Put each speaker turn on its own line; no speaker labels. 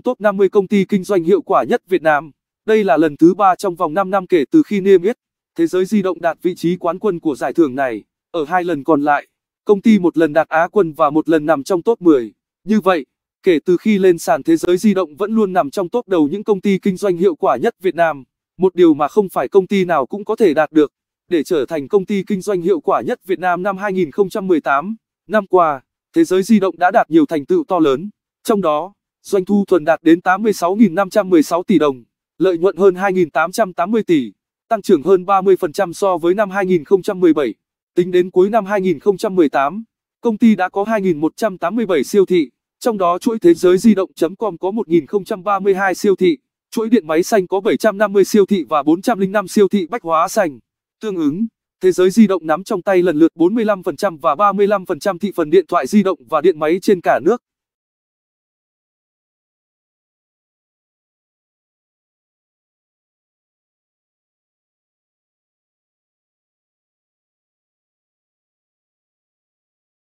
top 50 công ty kinh doanh hiệu quả nhất Việt Nam. Đây là lần thứ ba trong vòng 5 năm kể từ khi niêm yết. Thế giới di động đạt vị trí quán quân của giải thưởng này. Ở hai lần còn lại, công ty một lần đạt Á quân và một lần nằm trong top 10. Như vậy, kể từ khi lên sàn thế giới di động vẫn luôn nằm trong top đầu những công ty kinh doanh hiệu quả nhất Việt Nam. Một điều mà không phải công ty nào cũng có thể đạt được. Để trở thành công ty kinh doanh hiệu quả nhất Việt Nam năm 2018, năm qua, thế giới di động đã đạt nhiều thành tựu to lớn. Trong đó, doanh thu thuần đạt đến 86.516 tỷ đồng, lợi nhuận hơn 2.880 tỷ, tăng trưởng hơn 30% so với năm 2017. Tính đến cuối năm 2018, công ty đã có 2.187 siêu thị, trong đó chuỗi thế giới di động.com có 1.032 siêu thị, chuỗi điện máy xanh có 750 siêu thị và 405 siêu thị bách hóa xanh. Tương ứng, thế giới di động nắm trong tay lần lượt 45% và 35% thị phần điện thoại di động và điện máy trên cả nước.